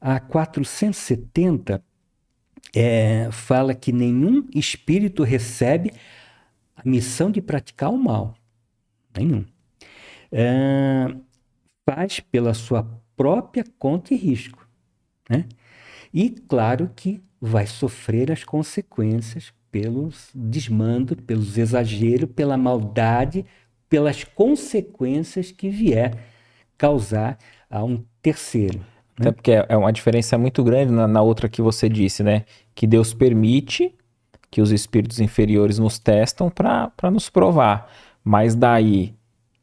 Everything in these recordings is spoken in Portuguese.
a 470 é, fala que nenhum espírito recebe a missão de praticar o mal. Nenhum. É, faz pela sua própria conta e risco. Né? E claro que vai sofrer as consequências pelos desmando, pelos exageros, pela maldade, pelas consequências que vier causar a um terceiro. Né? Até porque é, é uma diferença muito grande na, na outra que você disse, né? Que Deus permite que os espíritos inferiores nos testam para nos provar. Mas daí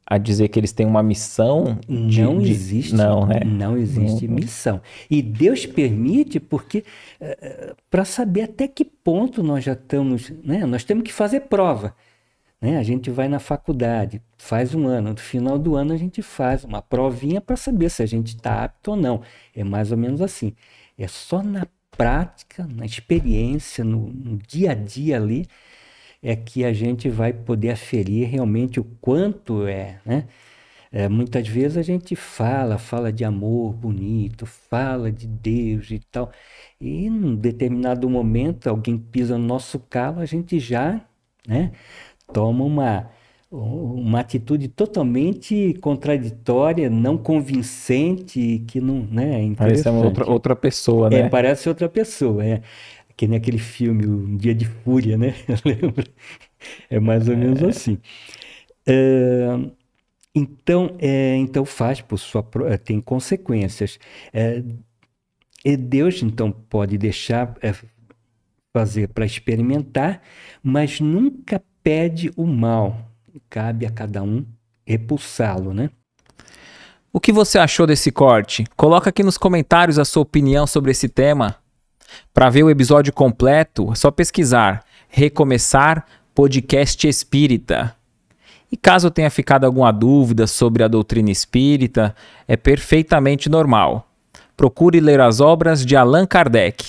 a dizer que eles têm uma missão de, não existe de, não né? não existe não, missão e Deus permite porque eh, eh, para saber até que ponto nós já estamos né nós temos que fazer prova né? A gente vai na faculdade, faz um ano, no final do ano a gente faz uma provinha para saber se a gente está apto ou não. É mais ou menos assim. É só na prática, na experiência, no, no dia a dia ali, é que a gente vai poder aferir realmente o quanto é, né? É, muitas vezes a gente fala, fala de amor bonito, fala de Deus e tal, e em um determinado momento alguém pisa no nosso calo, a gente já, né? toma uma, uma atitude totalmente contraditória, não convincente, que não, né? É parece uma outra, outra pessoa, né? É, parece outra pessoa, é. Que nem aquele filme, o Dia de Fúria, né? Lembra? É mais ou menos é. assim. É, então, é, então faz por sua eh, tem consequências. É, e Deus então pode deixar eh, fazer para experimentar, mas nunca impede o mal. Cabe a cada um repulsá-lo, né? O que você achou desse corte? Coloca aqui nos comentários a sua opinião sobre esse tema. Para ver o episódio completo, é só pesquisar Recomeçar Podcast Espírita. E caso tenha ficado alguma dúvida sobre a doutrina espírita, é perfeitamente normal. Procure ler as obras de Allan Kardec.